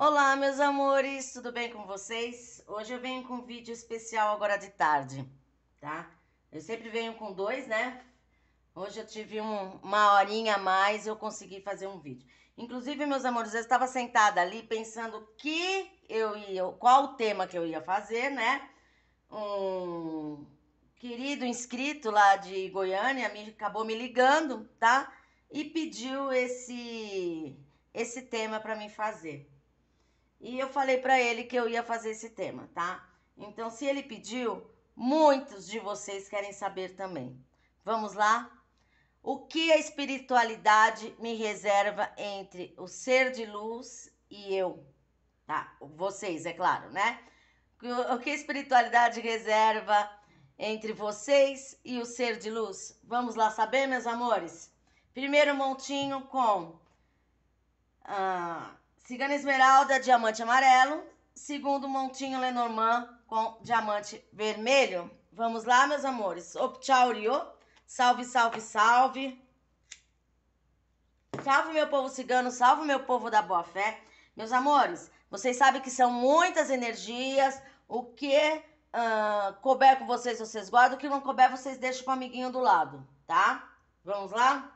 Olá, meus amores, tudo bem com vocês? Hoje eu venho com um vídeo especial agora de tarde, tá? Eu sempre venho com dois, né? Hoje eu tive um, uma horinha a mais eu consegui fazer um vídeo. Inclusive, meus amores, eu estava sentada ali pensando que eu ia, qual o tema que eu ia fazer, né? Um querido inscrito lá de Goiânia me acabou me ligando, tá? E pediu esse esse tema para mim fazer. E eu falei para ele que eu ia fazer esse tema, tá? Então, se ele pediu, muitos de vocês querem saber também. Vamos lá? O que a espiritualidade me reserva entre o ser de luz e eu? Tá, vocês, é claro, né? O que a espiritualidade reserva entre vocês e o ser de luz? Vamos lá saber, meus amores? Primeiro montinho com. Ah, Cigana Esmeralda, diamante amarelo. Segundo Montinho Lenormand com diamante vermelho. Vamos lá, meus amores. Rio. Salve, salve, salve. Salve, meu povo cigano. Salve, meu povo da boa fé. Meus amores, vocês sabem que são muitas energias. O que uh, couber com vocês, vocês guardam. O que não couber, vocês deixam o amiguinho do lado, tá? Vamos lá?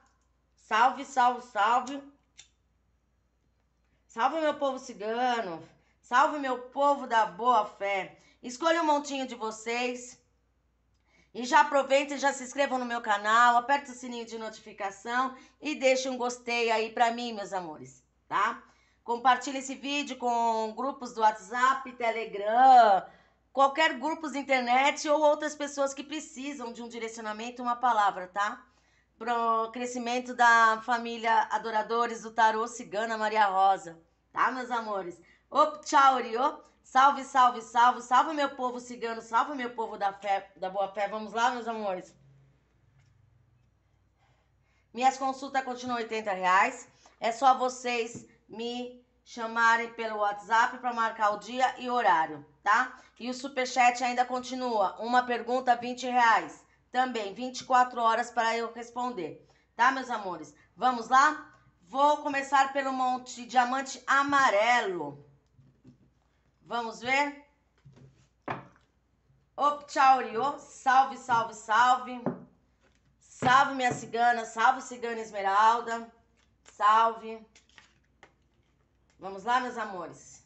Salve, salve, salve. Salve meu povo cigano, salve meu povo da boa fé. Escolha um montinho de vocês e já aproveitem, já se inscrevam no meu canal, aperta o sininho de notificação e deixa um gostei aí para mim, meus amores, tá? Compartilhe esse vídeo com grupos do WhatsApp, Telegram, qualquer grupos de internet ou outras pessoas que precisam de um direcionamento, uma palavra, tá? para o crescimento da família Adoradores do Tarô Cigana Maria Rosa, tá, meus amores? Op, tchau, Rio. Salve, salve, salve, salve meu povo cigano, salve meu povo da fé, da boa fé. Vamos lá, meus amores. Minhas consultas continuam 80 reais. É só vocês me chamarem pelo WhatsApp para marcar o dia e horário, tá? E o superchat ainda continua. Uma pergunta, 20 reais também 24 horas para eu responder, tá, meus amores? Vamos lá? Vou começar pelo monte diamante amarelo. Vamos ver? tchau Rio, salve, salve, salve. Salve, minha cigana, salve, cigana esmeralda. Salve. Vamos lá, meus amores.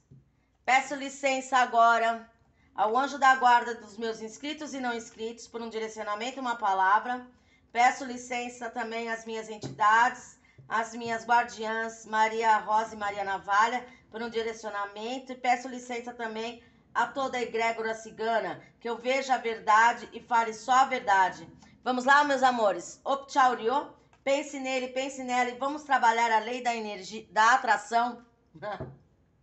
Peço licença agora ao anjo da guarda dos meus inscritos e não inscritos, por um direcionamento, uma palavra. Peço licença também às minhas entidades, às minhas guardiãs, Maria Rosa e Maria Navalha, por um direcionamento. E peço licença também a toda a egrégora cigana, que eu veja a verdade e fale só a verdade. Vamos lá, meus amores. Opchauriô, pense nele, pense nela e vamos trabalhar a lei da energia, da atração.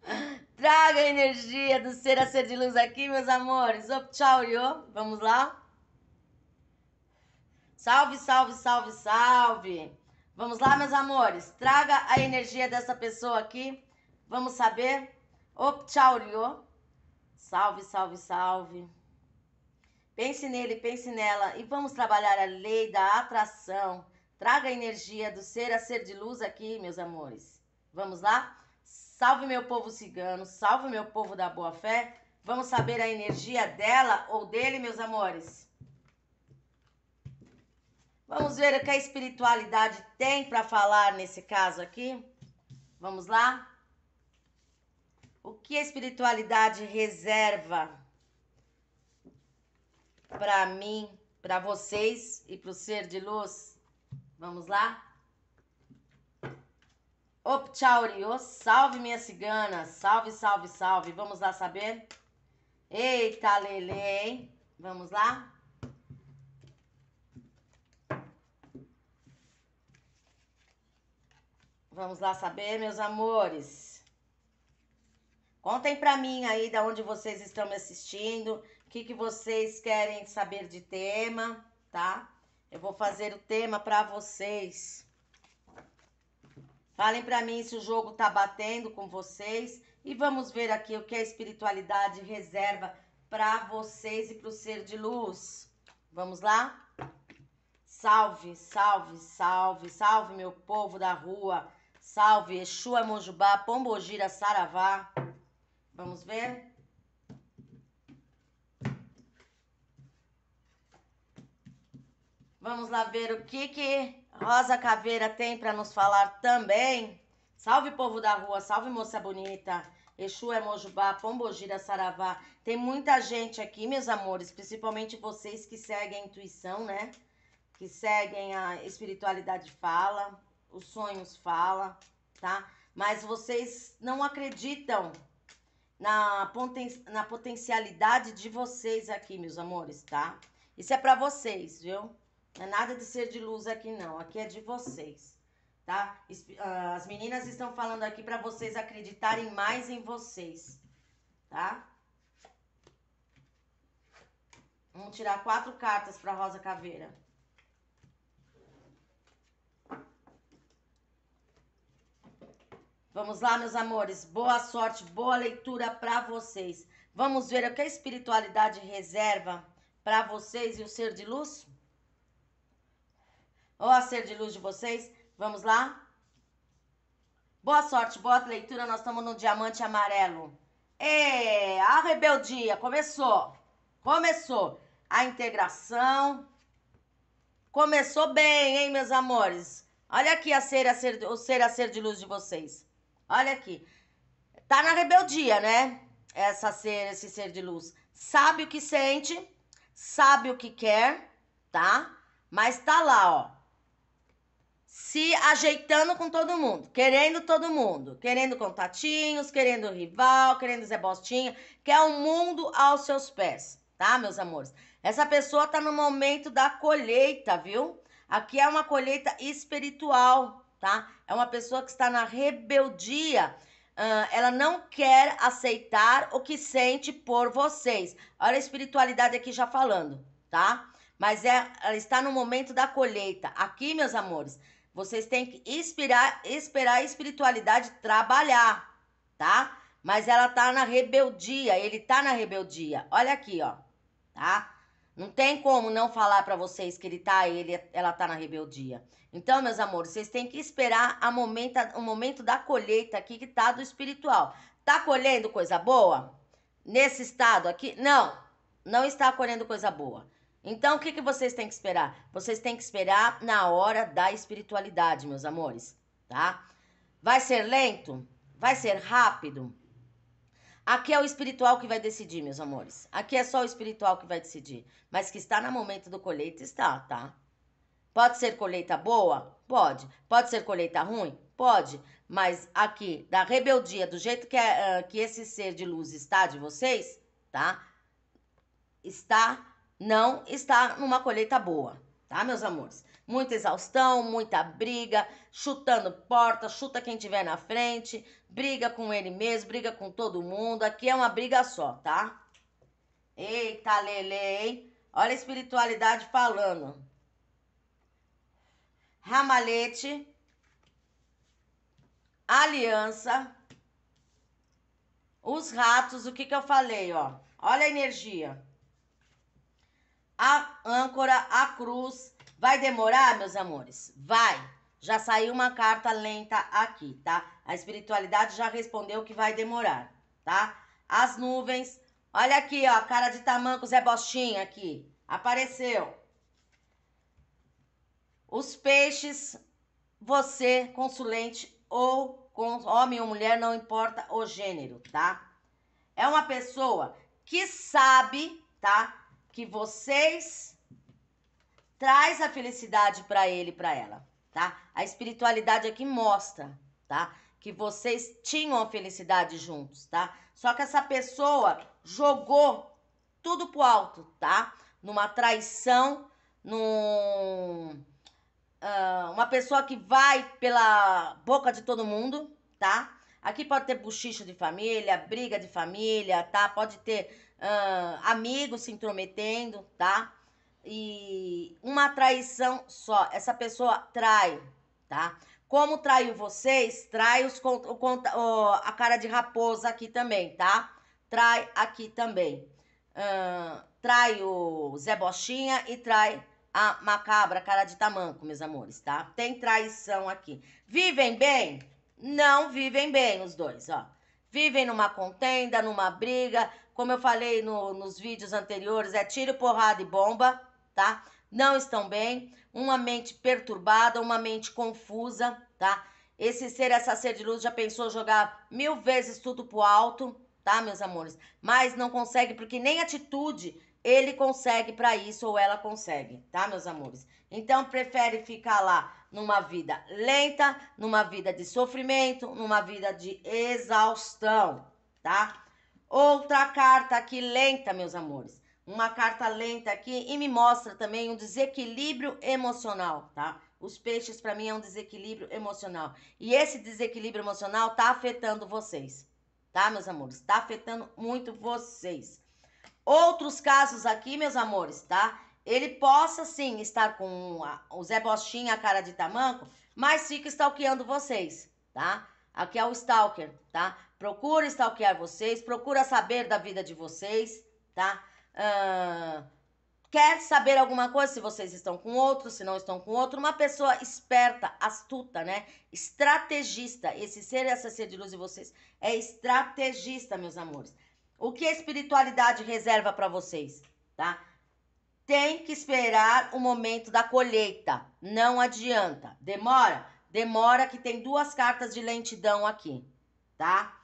Traga a energia do ser a ser de luz aqui, meus amores. Op, tchau, yo. Vamos lá? Salve, salve, salve, salve. Vamos lá, meus amores. Traga a energia dessa pessoa aqui. Vamos saber? Op, tchau, yo. Salve, salve, salve. Pense nele, pense nela e vamos trabalhar a lei da atração. Traga a energia do ser a ser de luz aqui, meus amores. Vamos lá? Salve meu povo cigano, salve meu povo da boa fé. Vamos saber a energia dela ou dele, meus amores? Vamos ver o que a espiritualidade tem para falar nesse caso aqui. Vamos lá? O que a espiritualidade reserva para mim, para vocês e para o ser de luz? Vamos lá? Opchauriô, salve minha cigana, salve, salve, salve. Vamos lá saber? Eita, Lele, hein? Vamos lá? Vamos lá saber, meus amores. Contem para mim aí da onde vocês estão me assistindo, o que, que vocês querem saber de tema, tá? Eu vou fazer o tema para vocês. Falem para mim se o jogo tá batendo com vocês e vamos ver aqui o que a espiritualidade reserva para vocês e para o ser de luz. Vamos lá? Salve, salve, salve, salve meu povo da rua. Salve Exu Amojubá, Pombogira, Saravá. Vamos ver? Vamos lá ver o que que Rosa Caveira tem para nos falar também. Salve povo da rua, salve moça bonita. Exu é Mojubá, Pombogira, Saravá. Tem muita gente aqui, meus amores, principalmente vocês que seguem a intuição, né? Que seguem a espiritualidade fala, os sonhos fala, tá? Mas vocês não acreditam na, poten na potencialidade de vocês aqui, meus amores, tá? Isso é para vocês, viu? É nada de ser de luz aqui não, aqui é de vocês, tá? Ah, as meninas estão falando aqui para vocês acreditarem mais em vocês, tá? Vamos tirar quatro cartas para Rosa Caveira. Vamos lá, meus amores. Boa sorte, boa leitura para vocês. Vamos ver o que a espiritualidade reserva para vocês e o ser de luz? Ó ser de luz de vocês. Vamos lá? Boa sorte, boa leitura. Nós estamos no diamante amarelo. É, a rebeldia começou. Começou a integração. Começou bem, hein, meus amores? Olha aqui a ser, a ser, o ser a ser de luz de vocês. Olha aqui. Tá na rebeldia, né? Essa ser, esse ser de luz. Sabe o que sente, sabe o que quer, tá? Mas tá lá, ó se ajeitando com todo mundo, querendo todo mundo, querendo contatinhos, querendo rival, querendo Zé Bostinha, quer é o um mundo aos seus pés, tá, meus amores? Essa pessoa tá no momento da colheita, viu? Aqui é uma colheita espiritual, tá? É uma pessoa que está na rebeldia. Uh, ela não quer aceitar o que sente por vocês. Olha a espiritualidade aqui já falando, tá? Mas é, ela está no momento da colheita. Aqui, meus amores, vocês têm que inspirar, esperar a espiritualidade trabalhar, tá? Mas ela tá na rebeldia, ele tá na rebeldia. Olha aqui, ó, tá? Não tem como não falar para vocês que ele tá, ele, ela tá na rebeldia. Então, meus amores, vocês têm que esperar a momento, o momento da colheita aqui que tá do espiritual. Tá colhendo coisa boa? Nesse estado aqui? Não, não está colhendo coisa boa. Então, o que, que vocês têm que esperar? Vocês têm que esperar na hora da espiritualidade, meus amores, tá? Vai ser lento? Vai ser rápido? Aqui é o espiritual que vai decidir, meus amores. Aqui é só o espiritual que vai decidir. Mas que está no momento do colheita, está, tá? Pode ser colheita boa? Pode. Pode ser colheita ruim? Pode. Mas aqui, da rebeldia, do jeito que, eh, que esse ser de luz está de vocês, tá? Está não está numa colheita boa, tá, meus amores? Muita exaustão, muita briga, chutando porta, chuta quem tiver na frente, briga com ele mesmo, briga com todo mundo. Aqui é uma briga só, tá? Eita, Lele, hein? Olha a espiritualidade falando. Ramalete. aliança, os ratos, o que que eu falei, ó? Olha a energia a âncora, a cruz. Vai demorar, meus amores? Vai. Já saiu uma carta lenta aqui, tá? A espiritualidade já respondeu que vai demorar, tá? As nuvens. Olha aqui, ó, cara de tamanco, Zé Bostinha aqui. Apareceu. Os peixes, você, consulente ou homem ou mulher, não importa o gênero, tá? É uma pessoa que sabe, tá? que vocês traz a felicidade para ele, para ela, tá? A espiritualidade aqui é mostra, tá? Que vocês tinham a felicidade juntos, tá? Só que essa pessoa jogou tudo pro alto, tá? Numa traição, num uh, uma pessoa que vai pela boca de todo mundo, tá? Aqui pode ter buchicho de família, briga de família, tá? Pode ter uh, amigos se intrometendo, tá? E uma traição só. Essa pessoa trai, tá? Como traiu vocês, trai os, o, o, a cara de raposa aqui também, tá? Trai aqui também. Uh, trai o Zé Bochinha e trai a macabra, cara de tamanco, meus amores, tá? Tem traição aqui. Vivem bem? não vivem bem os dois, ó. Vivem numa contenda, numa briga, como eu falei no, nos vídeos anteriores, é tiro, porrada e bomba, tá? Não estão bem, uma mente perturbada, uma mente confusa, tá? Esse ser, essa ser de luz já pensou jogar mil vezes tudo pro alto, tá, meus amores? Mas não consegue, porque nem atitude ele consegue para isso ou ela consegue, tá, meus amores? Então prefere ficar lá numa vida lenta, numa vida de sofrimento, numa vida de exaustão, tá? Outra carta aqui lenta, meus amores. Uma carta lenta aqui e me mostra também um desequilíbrio emocional, tá? Os peixes para mim é um desequilíbrio emocional. E esse desequilíbrio emocional tá afetando vocês. Tá, meus amores? Tá afetando muito vocês. Outros casos aqui, meus amores, tá? ele possa sim estar com a, o Zé Bostinha, a cara de tamanco, mas fica stalkeando vocês, tá? Aqui é o stalker, tá? Procura stalkear vocês, procura saber da vida de vocês, tá? Uh, quer saber alguma coisa, se vocês estão com outro, se não estão com outro. Uma pessoa esperta, astuta, né? Estrategista. Esse ser, essa ser de luz de vocês é estrategista, meus amores. O que a espiritualidade reserva para vocês, tá? Tem que esperar o momento da colheita. Não adianta. Demora? Demora que tem duas cartas de lentidão aqui, tá?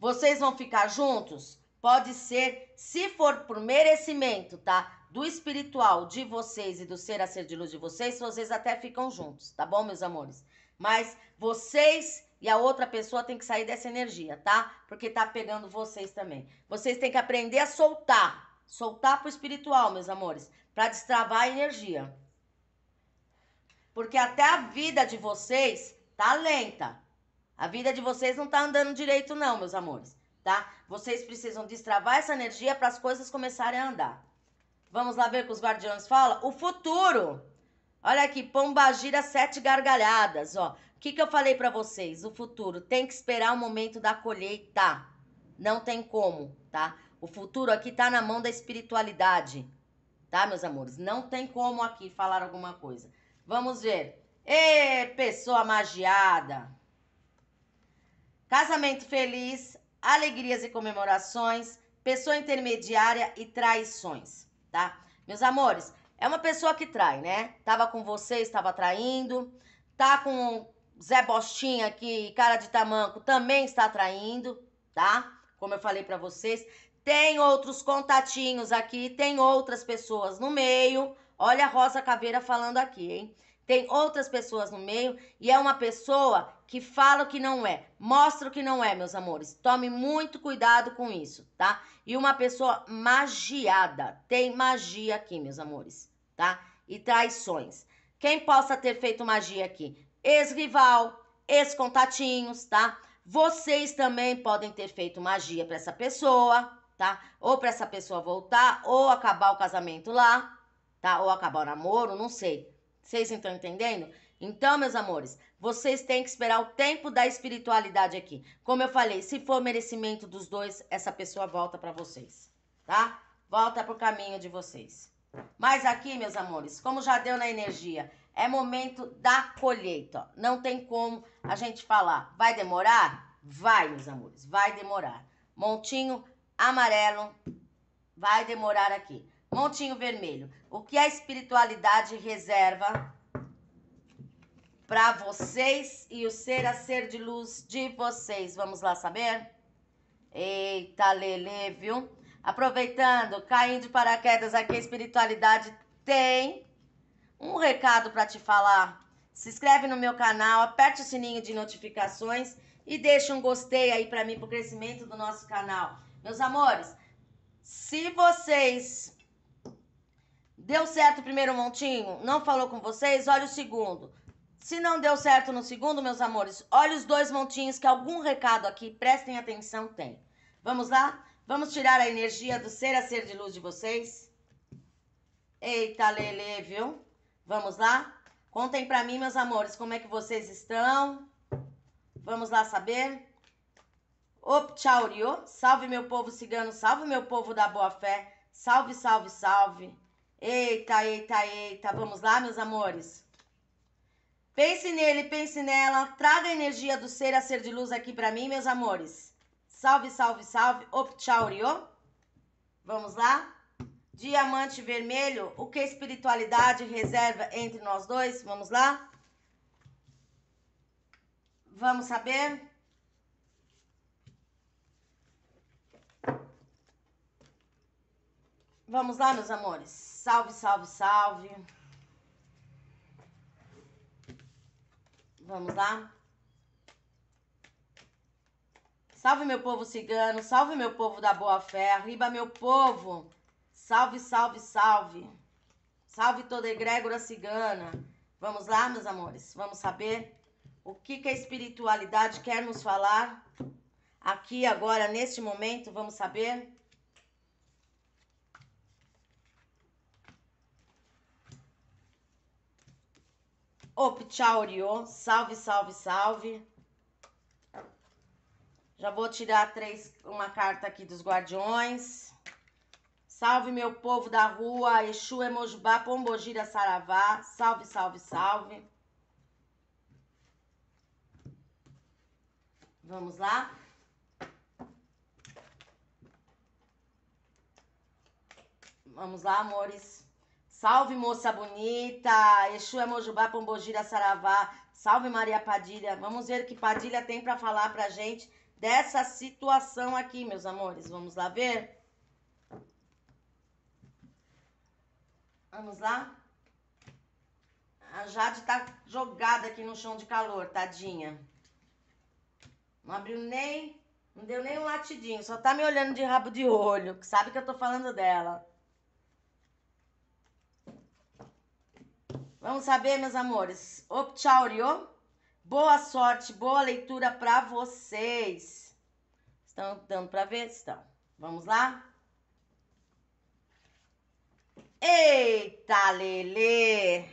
Vocês vão ficar juntos? Pode ser, se for por merecimento, tá? Do espiritual de vocês e do ser a ser de luz de vocês, vocês até ficam juntos, tá bom, meus amores? Mas vocês e a outra pessoa tem que sair dessa energia, tá? Porque tá pegando vocês também. Vocês têm que aprender a soltar, Soltar pro espiritual, meus amores, para destravar a energia. Porque até a vida de vocês tá lenta. A vida de vocês não tá andando direito não, meus amores, tá? Vocês precisam destravar essa energia para as coisas começarem a andar. Vamos lá ver o que os guardiões falam? O futuro. Olha aqui, pomba gira sete gargalhadas, ó. O que, que eu falei para vocês? O futuro tem que esperar o momento da colheita. Não tem como, tá? O futuro aqui está na mão da espiritualidade, tá, meus amores? Não tem como aqui falar alguma coisa. Vamos ver. Ê, pessoa magiada! Casamento feliz, alegrias e comemorações, pessoa intermediária e traições, tá? Meus amores, é uma pessoa que trai, né? Tava com você, estava traindo. Tá com Zé Bostinha aqui, cara de tamanco, também está traindo, tá? Como eu falei para vocês. Tem outros contatinhos aqui, tem outras pessoas no meio. Olha a Rosa Caveira falando aqui, hein? Tem outras pessoas no meio e é uma pessoa que fala o que não é, mostra o que não é, meus amores. Tome muito cuidado com isso, tá? E uma pessoa magiada, tem magia aqui, meus amores, tá? E traições. Quem possa ter feito magia aqui? Ex-rival, ex-contatinhos, tá? Vocês também podem ter feito magia para essa pessoa, tá? Ou para essa pessoa voltar, ou acabar o casamento lá, tá? Ou acabar o namoro, não sei. Vocês estão entendendo? Então, meus amores, vocês têm que esperar o tempo da espiritualidade aqui. Como eu falei, se for merecimento dos dois, essa pessoa volta para vocês, tá? Volta pro caminho de vocês. Mas aqui, meus amores, como já deu na energia, é momento da colheita. Ó. Não tem como a gente falar. Vai demorar? Vai, meus amores, vai demorar. Montinho amarelo vai demorar aqui. Montinho vermelho. O que a espiritualidade reserva para vocês e o ser a ser de luz de vocês? Vamos lá saber? Eita, Lele, viu? Aproveitando, caindo de paraquedas aqui, a espiritualidade tem um recado para te falar. Se inscreve no meu canal, aperte o sininho de notificações e deixa um gostei aí para mim pro crescimento do nosso canal. Meus amores, se vocês deu certo o primeiro montinho, não falou com vocês, olha o segundo. Se não deu certo no segundo, meus amores, olha os dois montinhos que algum recado aqui, prestem atenção, tem. Vamos lá? Vamos tirar a energia do ser a ser de luz de vocês? Eita, Lele, viu? Vamos lá? Contem pra mim, meus amores, como é que vocês estão? Vamos lá saber? Opchauriô, salve meu povo cigano, salve meu povo da boa fé, salve, salve, salve. Eita, eita, eita, vamos lá, meus amores. Pense nele, pense nela, traga a energia do ser a ser de luz aqui para mim, meus amores. Salve, salve, salve, Opchauriô. Vamos lá? Diamante vermelho, o que a espiritualidade reserva entre nós dois? Vamos lá? Vamos saber? Vamos lá, meus amores. Salve, salve, salve. Vamos lá. Salve, meu povo cigano. Salve, meu povo da boa fé. Arriba, meu povo. Salve, salve, salve. Salve toda a egrégora cigana. Vamos lá, meus amores. Vamos saber o que, que a espiritualidade quer nos falar aqui, agora, neste momento. Vamos saber. Optiaurion, salve, salve, salve. Já vou tirar três, uma carta aqui dos guardiões. Salve, meu povo da rua, Exu, Emojubá, Pombogira, Saravá. Salve, salve, salve. Vamos lá? Vamos lá, amores. Salve, moça bonita! Exu é Mojubá, Pombogira, Saravá. Salve, Maria Padilha. Vamos ver o que Padilha tem para falar pra gente dessa situação aqui, meus amores. Vamos lá ver? Vamos lá? A Jade tá jogada aqui no chão de calor, tadinha. Não abriu nem... Não deu nem um latidinho, só tá me olhando de rabo de olho, sabe que eu tô falando dela. Vamos saber, meus amores. Opchaurio. Boa sorte, boa leitura para vocês. Estão dando para ver? Estão. Vamos lá? Eita, Lele!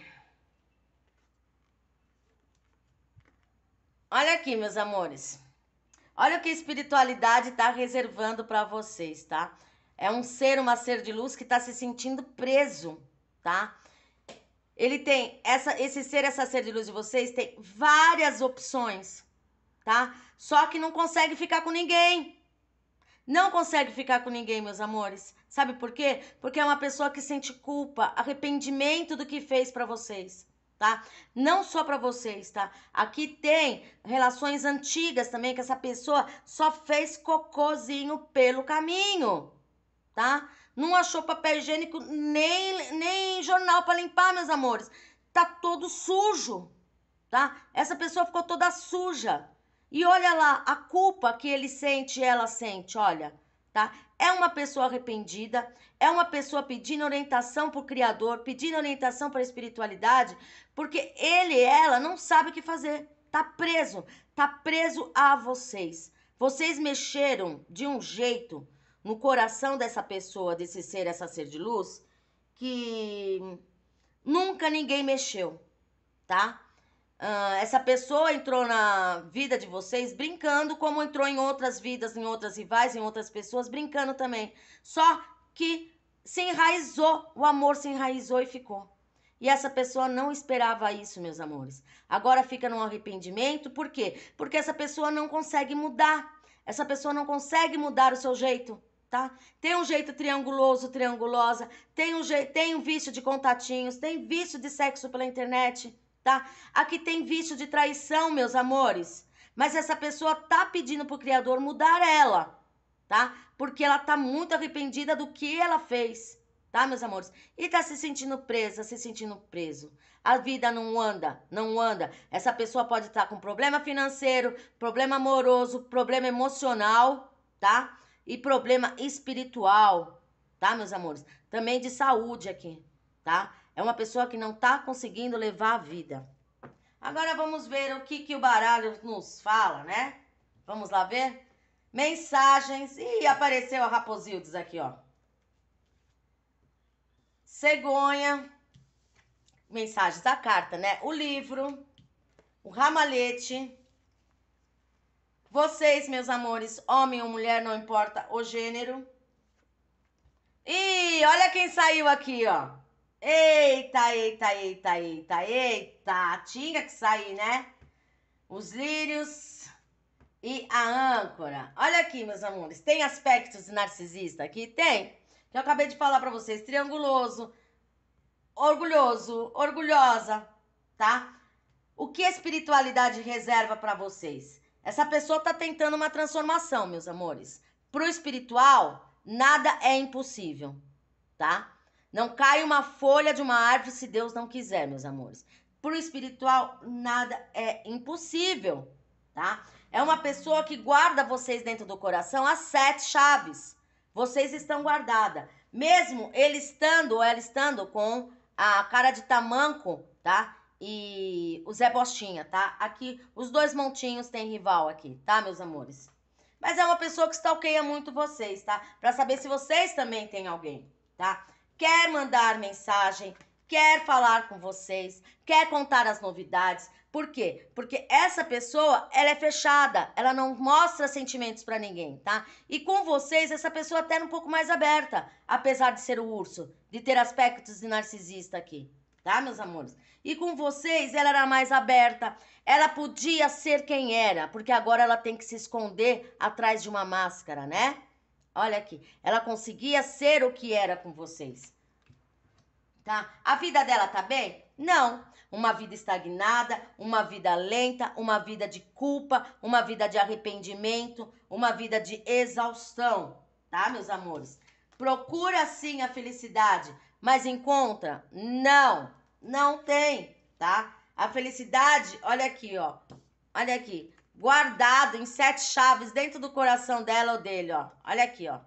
Olha aqui, meus amores. Olha o que a espiritualidade está reservando para vocês, tá? É um ser, uma ser de luz que está se sentindo preso, tá? Ele tem essa, esse ser, essa ser de luz de vocês tem várias opções, tá? Só que não consegue ficar com ninguém. Não consegue ficar com ninguém, meus amores. Sabe por quê? Porque é uma pessoa que sente culpa, arrependimento do que fez para vocês, tá? Não só para vocês, tá? Aqui tem relações antigas também que essa pessoa só fez cocôzinho pelo caminho, tá? Não achou papel higiênico nem, nem jornal para limpar, meus amores. Tá todo sujo, tá? Essa pessoa ficou toda suja. E olha lá, a culpa que ele sente, ela sente, olha, tá? É uma pessoa arrependida, é uma pessoa pedindo orientação pro Criador, pedindo orientação para a espiritualidade, porque ele, ela não sabe o que fazer. Tá preso, tá preso a vocês. Vocês mexeram de um jeito no coração dessa pessoa, desse ser, essa ser de luz, que nunca ninguém mexeu, tá? Uh, essa pessoa entrou na vida de vocês brincando, como entrou em outras vidas, em outras rivais, em outras pessoas, brincando também. Só que se enraizou, o amor se enraizou e ficou. E essa pessoa não esperava isso, meus amores. Agora fica num arrependimento, por quê? Porque essa pessoa não consegue mudar. Essa pessoa não consegue mudar o seu jeito tá? Tem um jeito trianguloso, triangulosa, tem um, jeito, tem um vício de contatinhos, tem vício de sexo pela internet, tá? Aqui tem vício de traição, meus amores. Mas essa pessoa tá pedindo pro criador mudar ela, tá? Porque ela tá muito arrependida do que ela fez, tá, meus amores? E tá se sentindo presa, se sentindo preso. A vida não anda, não anda. Essa pessoa pode estar tá com problema financeiro, problema amoroso, problema emocional, tá? e problema espiritual, tá, meus amores? Também de saúde aqui, tá? É uma pessoa que não tá conseguindo levar a vida. Agora vamos ver o que, que o baralho nos fala, né? Vamos lá ver? Mensagens. e apareceu a Raposildes aqui, ó. Cegonha. Mensagens da carta, né? O livro. O ramalhete. Vocês, meus amores, homem ou mulher, não importa o gênero. E olha quem saiu aqui, ó. Eita, eita, eita, eita, eita. Tinha que sair, né? Os lírios e a âncora. Olha aqui, meus amores. Tem aspectos narcisista aqui? Tem. Que eu acabei de falar para vocês. Trianguloso, orgulhoso, orgulhosa, tá? O que a espiritualidade reserva para vocês? Essa pessoa está tentando uma transformação, meus amores. Pro espiritual, nada é impossível, tá? Não cai uma folha de uma árvore se Deus não quiser, meus amores. Pro espiritual, nada é impossível, tá? É uma pessoa que guarda vocês dentro do coração as sete chaves. Vocês estão guardadas, mesmo ele estando ou ela estando com a cara de tamanco, tá? e o Zé Bostinha, tá? Aqui, os dois montinhos têm rival aqui, tá, meus amores? Mas é uma pessoa que stalkeia muito vocês, tá? Pra saber se vocês também têm alguém, tá? Quer mandar mensagem, quer falar com vocês, quer contar as novidades. Por quê? Porque essa pessoa, ela é fechada, ela não mostra sentimentos para ninguém, tá? E com vocês, essa pessoa é até é um pouco mais aberta, apesar de ser o urso, de ter aspectos de narcisista aqui, tá, meus amores? E com vocês ela era mais aberta, ela podia ser quem era, porque agora ela tem que se esconder atrás de uma máscara, né? Olha aqui, ela conseguia ser o que era com vocês. Tá? A vida dela tá bem? Não. Uma vida estagnada, uma vida lenta, uma vida de culpa, uma vida de arrependimento, uma vida de exaustão, tá, meus amores? Procura sim a felicidade, mas encontra? Não, não tem, tá? A felicidade, olha aqui, ó. Olha aqui, guardado em sete chaves dentro do coração dela ou dele, ó. Olha aqui, ó.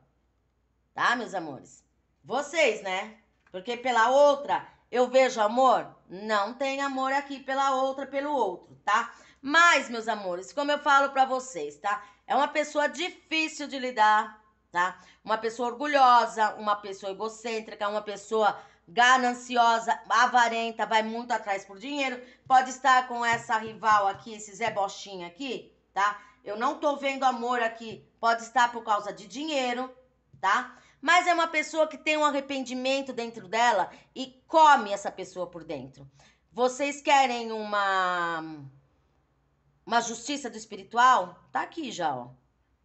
Tá, meus amores? Vocês, né? Porque pela outra eu vejo amor? Não tem amor aqui pela outra, pelo outro, tá? Mas, meus amores, como eu falo para vocês, tá? É uma pessoa difícil de lidar, tá? Uma pessoa orgulhosa, uma pessoa egocêntrica, uma pessoa gananciosa, avarenta, vai muito atrás por dinheiro, pode estar com essa rival aqui, esse Zé Bostinha aqui, tá? Eu não tô vendo amor aqui, pode estar por causa de dinheiro, tá? Mas é uma pessoa que tem um arrependimento dentro dela e come essa pessoa por dentro. Vocês querem uma uma justiça do espiritual? Tá aqui já, ó.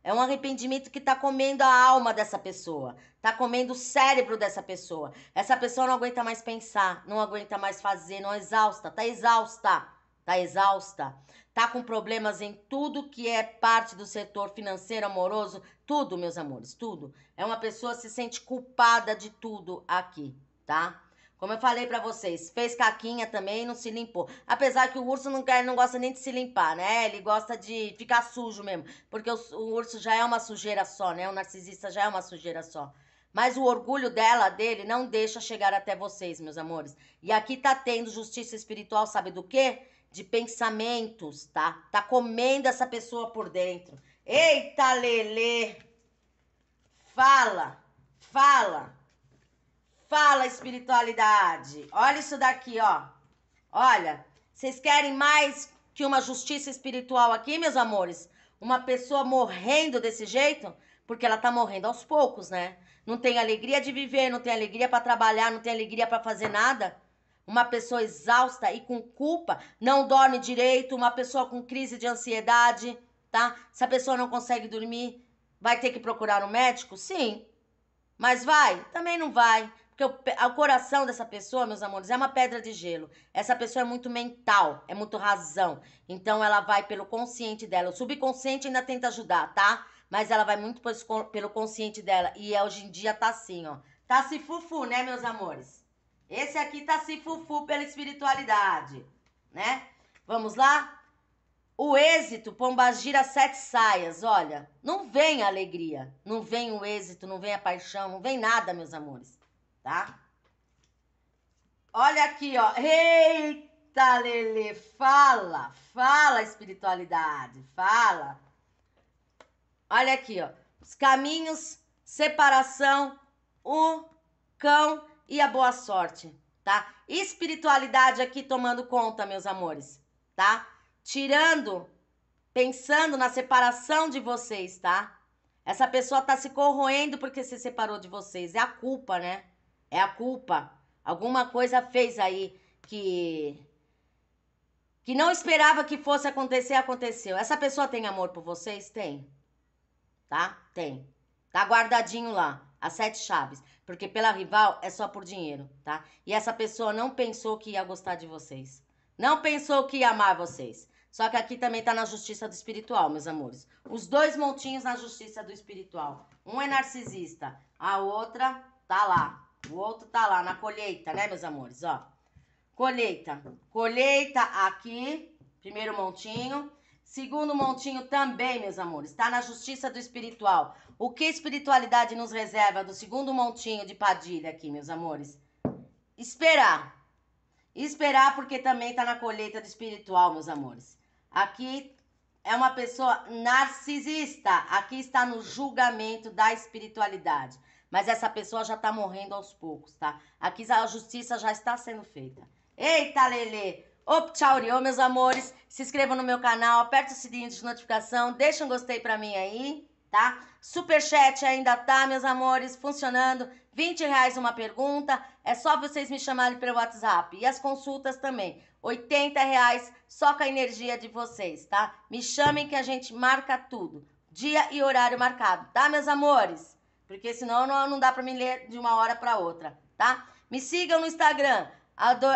É um arrependimento que está comendo a alma dessa pessoa, está comendo o cérebro dessa pessoa. Essa pessoa não aguenta mais pensar, não aguenta mais fazer, não é exausta, tá exausta, tá exausta. Tá com problemas em tudo que é parte do setor financeiro, amoroso, tudo, meus amores, tudo. É uma pessoa que se sente culpada de tudo aqui, tá? Como eu falei para vocês, fez caquinha também e não se limpou. Apesar que o urso não quer, não gosta nem de se limpar, né? Ele gosta de ficar sujo mesmo, porque o, o urso já é uma sujeira só, né? O narcisista já é uma sujeira só. Mas o orgulho dela, dele, não deixa chegar até vocês, meus amores. E aqui tá tendo justiça espiritual, sabe do quê? De pensamentos, tá? Tá comendo essa pessoa por dentro. Eita, Lele! Fala! Fala! Fala, espiritualidade. Olha isso daqui, ó. Olha, vocês querem mais que uma justiça espiritual aqui, meus amores? Uma pessoa morrendo desse jeito? Porque ela tá morrendo aos poucos, né? Não tem alegria de viver, não tem alegria para trabalhar, não tem alegria para fazer nada. Uma pessoa exausta e com culpa, não dorme direito, uma pessoa com crise de ansiedade, tá? Se a pessoa não consegue dormir, vai ter que procurar um médico? Sim. Mas vai? Também não vai. Porque o, o coração dessa pessoa, meus amores, é uma pedra de gelo. Essa pessoa é muito mental, é muito razão. Então ela vai pelo consciente dela. O subconsciente ainda tenta ajudar, tá? Mas ela vai muito pelo consciente dela. E é, hoje em dia tá assim, ó. Tá se fufu, né, meus amores? Esse aqui tá se fufu pela espiritualidade, né? Vamos lá? O êxito, Pombagira sete saias, olha, não vem a alegria, não vem o êxito, não vem a paixão, não vem nada, meus amores tá? Olha aqui, ó. Eita, Lele, fala, fala espiritualidade, fala. Olha aqui, ó. Os caminhos, separação, o cão e a boa sorte, tá? Espiritualidade aqui tomando conta, meus amores, tá? Tirando, pensando na separação de vocês, tá? Essa pessoa tá se corroendo porque se separou de vocês. É a culpa, né? É a culpa. Alguma coisa fez aí que que não esperava que fosse acontecer, aconteceu. Essa pessoa tem amor por vocês? Tem. Tá? Tem. Tá guardadinho lá, as sete chaves. Porque pela rival é só por dinheiro, tá? E essa pessoa não pensou que ia gostar de vocês. Não pensou que ia amar vocês. Só que aqui também tá na justiça do espiritual, meus amores. Os dois montinhos na justiça do espiritual. Um é narcisista, a outra tá lá, o outro tá lá na colheita, né, meus amores? Ó, colheita. Colheita aqui, primeiro montinho. Segundo montinho também, meus amores, está na justiça do espiritual. O que espiritualidade nos reserva do segundo montinho de Padilha aqui, meus amores? Esperar. Esperar porque também tá na colheita do espiritual, meus amores. Aqui é uma pessoa narcisista. Aqui está no julgamento da espiritualidade. Mas essa pessoa já está morrendo aos poucos, tá? Aqui a justiça já está sendo feita. Eita, Lele! Op, tchau, rio, meus amores. Se inscrevam no meu canal, aperta o sininho de notificação, deixa um gostei pra mim aí, tá? Superchat ainda tá, meus amores, funcionando. 20 reais uma pergunta, é só vocês me chamarem pelo WhatsApp. E as consultas também, 80 reais, só com a energia de vocês, tá? Me chamem que a gente marca tudo. Dia e horário marcado, tá, meus amores? porque senão não, não dá para me ler de uma hora para outra, tá? Me sigam no Instagram, ador,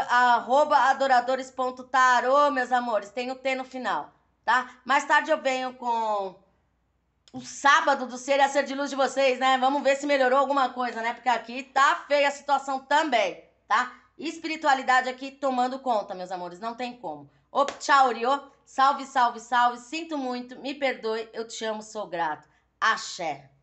adoradores.tarô, meus amores, tem o T no final, tá? Mais tarde eu venho com o sábado do Ser e a Ser de Luz de vocês, né? Vamos ver se melhorou alguma coisa, né? Porque aqui tá feia a situação também, tá? Espiritualidade aqui tomando conta, meus amores, não tem como. Op, tchau, Rio. Salve, salve, salve. Sinto muito, me perdoe, eu te amo, sou grato. Axé.